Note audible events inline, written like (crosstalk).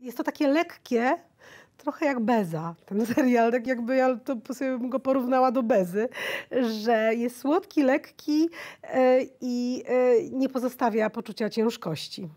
Jest to takie lekkie, trochę jak Beza, ten (laughs) serial, tak jakby ja to sobie bym go porównała do Bezy, że jest słodki, lekki e, i e, nie pozostawia poczucia ciężkości.